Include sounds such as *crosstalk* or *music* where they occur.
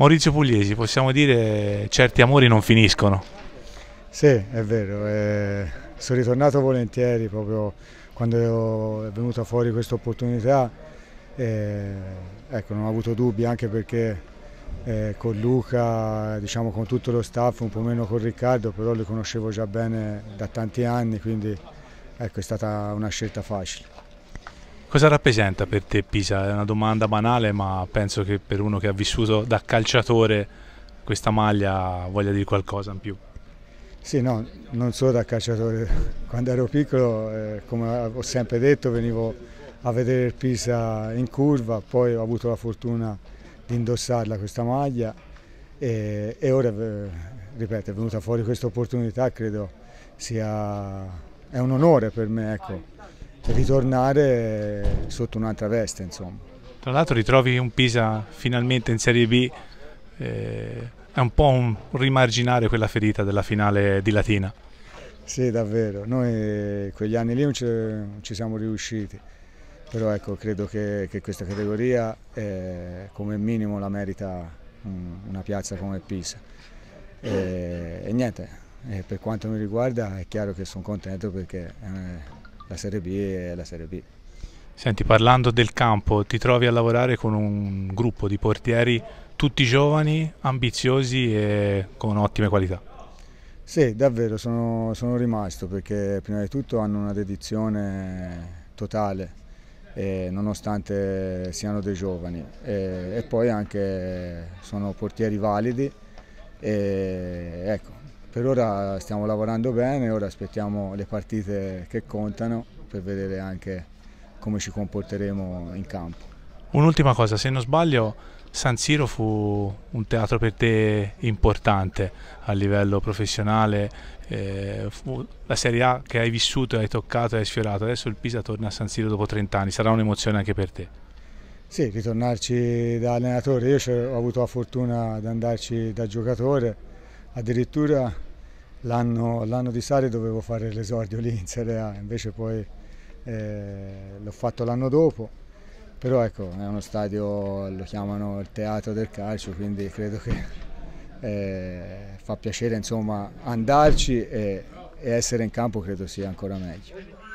Maurizio Pugliesi, possiamo dire certi amori non finiscono. Sì, è vero, eh, sono ritornato volentieri proprio quando è venuta fuori questa opportunità. Eh, ecco, non ho avuto dubbi anche perché eh, con Luca, diciamo con tutto lo staff, un po' meno con Riccardo, però li conoscevo già bene da tanti anni, quindi ecco, è stata una scelta facile. Cosa rappresenta per te Pisa? È una domanda banale, ma penso che per uno che ha vissuto da calciatore questa maglia voglia dire qualcosa in più. Sì, no, non solo da calciatore. *laughs* Quando ero piccolo, eh, come ho sempre detto, venivo a vedere il Pisa in curva, poi ho avuto la fortuna di indossarla questa maglia e, e ora, eh, ripeto, è venuta fuori questa opportunità, credo sia... è un onore per me, ecco ritornare sotto un'altra veste. Insomma. Tra l'altro ritrovi un Pisa finalmente in Serie B, eh, è un po' un rimarginare quella ferita della finale di Latina. Sì, davvero, noi quegli anni lì non ci, non ci siamo riusciti, però ecco, credo che, che questa categoria eh, come minimo la merita una piazza come Pisa. E, eh, e niente, e eh, per quanto mi riguarda è chiaro che sono contento perché... Eh, la Serie B è la Serie B. Senti, parlando del campo, ti trovi a lavorare con un gruppo di portieri tutti giovani, ambiziosi e con ottime qualità. Sì, davvero, sono, sono rimasto perché prima di tutto hanno una dedizione totale, eh, nonostante siano dei giovani. E, e, poi anche sono portieri validi e ecco, per ora stiamo lavorando bene, ora aspettiamo le partite che contano per vedere anche come ci comporteremo in campo. Un'ultima cosa, se non sbaglio San Siro fu un teatro per te importante a livello professionale, eh, la Serie A che hai vissuto, hai toccato, hai sfiorato, adesso il Pisa torna a San Siro dopo 30 anni, sarà un'emozione anche per te? Sì, ritornarci da allenatore, io ho avuto la fortuna di andarci da giocatore, addirittura L'anno, l'anno, di Sari dovevo fare l'esordio lì in Serie A, invece poi eh, l'ho fatto l'anno dopo, però ecco è uno stadio, lo chiamano il teatro del calcio, quindi credo che eh, fa piacere insomma, andarci e, e essere in campo credo sia ancora meglio.